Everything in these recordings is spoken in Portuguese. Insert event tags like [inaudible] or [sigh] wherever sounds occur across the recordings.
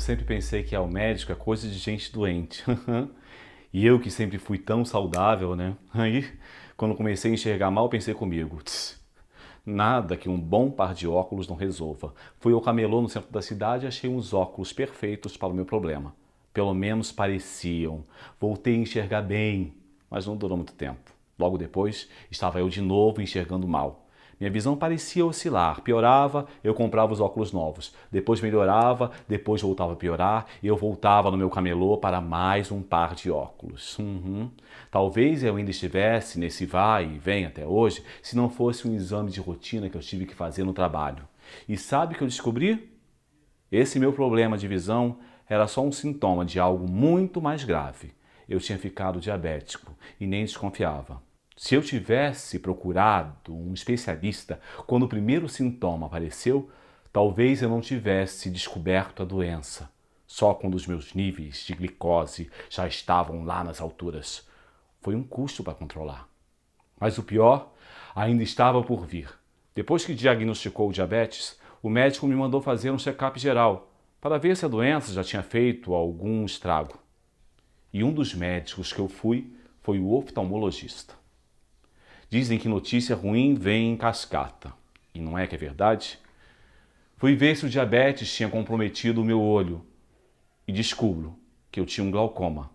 eu sempre pensei que ao médico é coisa de gente doente. [laughs] e eu que sempre fui tão saudável, né? Aí, quando comecei a enxergar mal, pensei comigo, nada que um bom par de óculos não resolva. Fui ao camelô no centro da cidade e achei uns óculos perfeitos para o meu problema. Pelo menos pareciam. Voltei a enxergar bem, mas não durou muito tempo. Logo depois, estava eu de novo enxergando mal. Minha visão parecia oscilar, piorava, eu comprava os óculos novos, depois melhorava, depois voltava a piorar e eu voltava no meu camelô para mais um par de óculos. Uhum. Talvez eu ainda estivesse nesse vai e vem até hoje se não fosse um exame de rotina que eu tive que fazer no trabalho. E sabe o que eu descobri? Esse meu problema de visão era só um sintoma de algo muito mais grave. Eu tinha ficado diabético e nem desconfiava. Se eu tivesse procurado um especialista quando o primeiro sintoma apareceu, talvez eu não tivesse descoberto a doença, só quando os meus níveis de glicose já estavam lá nas alturas. Foi um custo para controlar. Mas o pior ainda estava por vir. Depois que diagnosticou o diabetes, o médico me mandou fazer um check-up geral para ver se a doença já tinha feito algum estrago. E um dos médicos que eu fui foi o oftalmologista. Dizem que notícia ruim vem em cascata. E não é que é verdade? Fui ver se o diabetes tinha comprometido o meu olho e descubro que eu tinha um glaucoma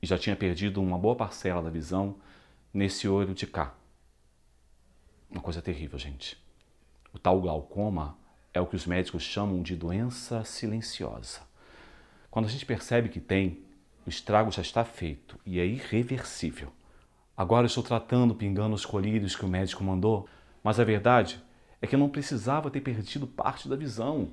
e já tinha perdido uma boa parcela da visão nesse olho de cá. Uma coisa terrível, gente. O tal glaucoma é o que os médicos chamam de doença silenciosa. Quando a gente percebe que tem, o estrago já está feito e é irreversível. Agora estou tratando, pingando os colírios que o médico mandou, mas a verdade é que eu não precisava ter perdido parte da visão.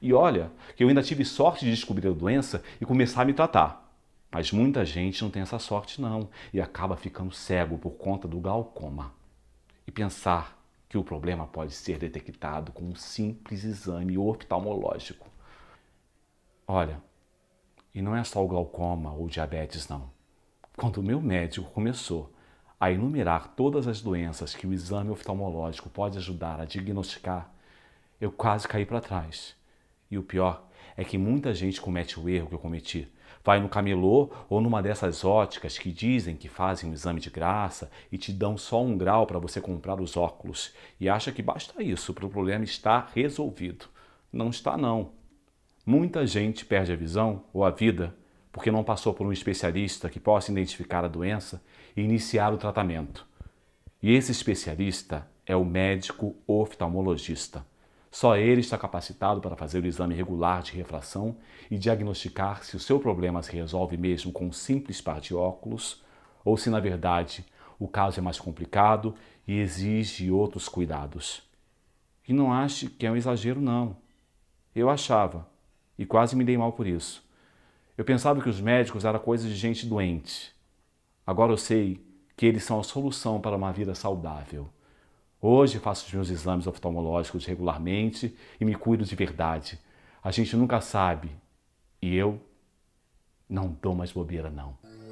E olha, que eu ainda tive sorte de descobrir a doença e começar a me tratar. Mas muita gente não tem essa sorte não e acaba ficando cego por conta do glaucoma. E pensar que o problema pode ser detectado com um simples exame oftalmológico. Olha, e não é só o glaucoma ou diabetes não. Quando o meu médico começou a enumerar todas as doenças que o exame oftalmológico pode ajudar a diagnosticar, eu quase caí para trás. E o pior é que muita gente comete o erro que eu cometi. Vai no camelô ou numa dessas óticas que dizem que fazem um exame de graça e te dão só um grau para você comprar os óculos e acha que basta isso para o problema estar resolvido. Não está, não. Muita gente perde a visão ou a vida porque não passou por um especialista que possa identificar a doença e iniciar o tratamento. E esse especialista é o médico oftalmologista. Só ele está capacitado para fazer o exame regular de refração e diagnosticar se o seu problema se resolve mesmo com um simples par de óculos ou se, na verdade, o caso é mais complicado e exige outros cuidados. E não ache que é um exagero, não. Eu achava, e quase me dei mal por isso. Eu pensava que os médicos eram coisas de gente doente. Agora eu sei que eles são a solução para uma vida saudável. Hoje faço os meus exames oftalmológicos regularmente e me cuido de verdade. A gente nunca sabe. E eu não dou mais bobeira, não.